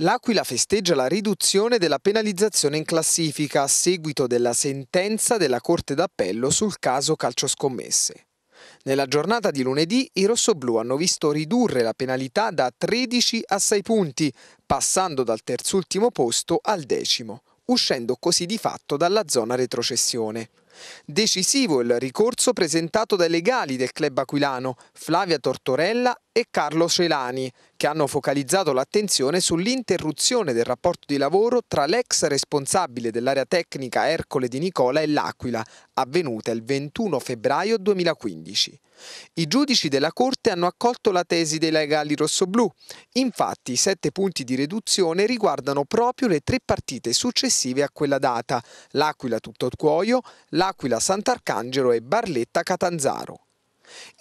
L'Aquila festeggia la riduzione della penalizzazione in classifica a seguito della sentenza della Corte d'Appello sul caso calcio scommesse. Nella giornata di lunedì i rossoblù hanno visto ridurre la penalità da 13 a 6 punti, passando dal terzultimo posto al decimo, uscendo così di fatto dalla zona retrocessione. Decisivo il ricorso presentato dai legali del club aquilano Flavia Tortorella e Carlo Celani, che hanno focalizzato l'attenzione sull'interruzione del rapporto di lavoro tra l'ex responsabile dell'area tecnica Ercole di Nicola e l'Aquila, avvenuta il 21 febbraio 2015. I giudici della Corte hanno accolto la tesi dei legali rossoblù, infatti i sette punti di riduzione riguardano proprio le tre partite successive a quella data, l'Aquila tutto cuoio, l'Aquila L'Aquila Sant'Arcangelo e Barletta Catanzaro.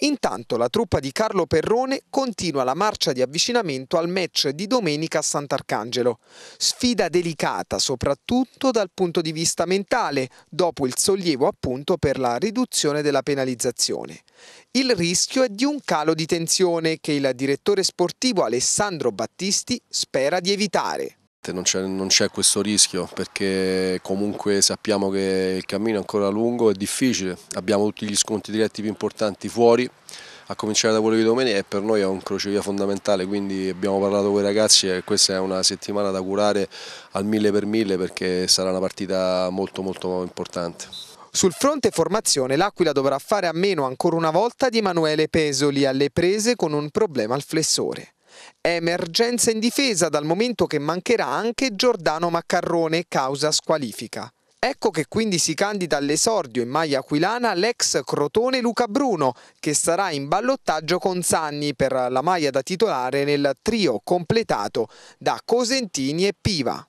Intanto la truppa di Carlo Perrone continua la marcia di avvicinamento al match di domenica a Sant'Arcangelo. Sfida delicata soprattutto dal punto di vista mentale, dopo il sollievo appunto per la riduzione della penalizzazione. Il rischio è di un calo di tensione che il direttore sportivo Alessandro Battisti spera di evitare non c'è, questo rischio perché comunque sappiamo che il cammino è ancora lungo e difficile, abbiamo tutti gli sconti diretti più importanti fuori a cominciare da quello di domenica e per noi è un crocevia fondamentale quindi abbiamo parlato con i ragazzi e questa è una settimana da curare al mille per mille perché sarà una partita molto molto importante. Sul fronte formazione l'Aquila dovrà fare a meno ancora una volta di Emanuele Pesoli alle prese con un problema al flessore. Emergenza in difesa dal momento che mancherà anche Giordano Maccarrone, causa squalifica. Ecco che quindi si candida all'esordio in maglia aquilana l'ex crotone Luca Bruno, che sarà in ballottaggio con Sanni per la maglia da titolare nel trio completato da Cosentini e Piva.